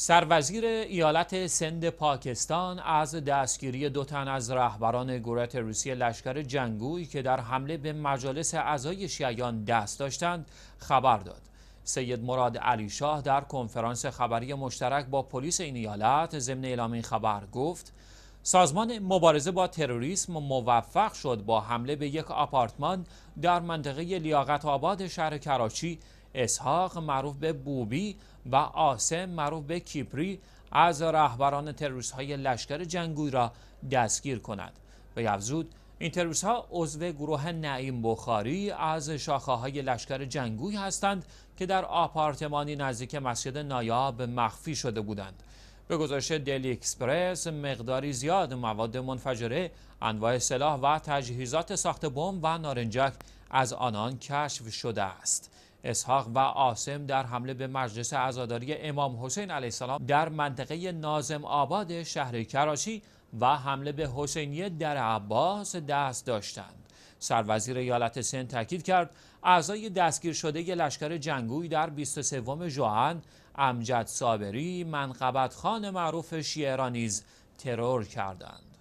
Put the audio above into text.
سروزیر ایالت سند پاکستان از دستگیری دو تن از رهبران گروه روسی لشکر جنگوی که در حمله به مجالس اعضای شیعیان دست داشتند خبر داد. سید مراد علی شاه در کنفرانس خبری مشترک با پلیس این ایالت ضمن اعلام این خبر گفت سازمان مبارزه با تروریسم موفق شد با حمله به یک آپارتمان در منطقه لیاقت آباد شهر کراچی اسحاق معروف به بوبی و آسم معروف به کیپری از رهبران تروریست های لشکر جنگوی را دستگیر کند و افزود این تروریست ها عضو گروه نعیم بخاری از شاخه های لشکر جنگوی هستند که در آپارتمانی نزدیک مسجد نایاب مخفی شده بودند به گزارش دلی اکسپرس مقداری زیاد مواد منفجره انواع سلاح و تجهیزات ساخت بمب و نارنجک از آنان کشف شده است اسحاق و آسم در حمله به مجلس عزاداری امام حسین علیه السلام در منطقه نازم آباد شهر کراچی و حمله به حسینیه در عباس دست داشتند. سروزیر ایالت سن تاکید کرد اعضای دستگیر شده لشکر جنگوی در 23 جوان امجد صابری منقبت خان معروف شیعه نیز ترور کردند.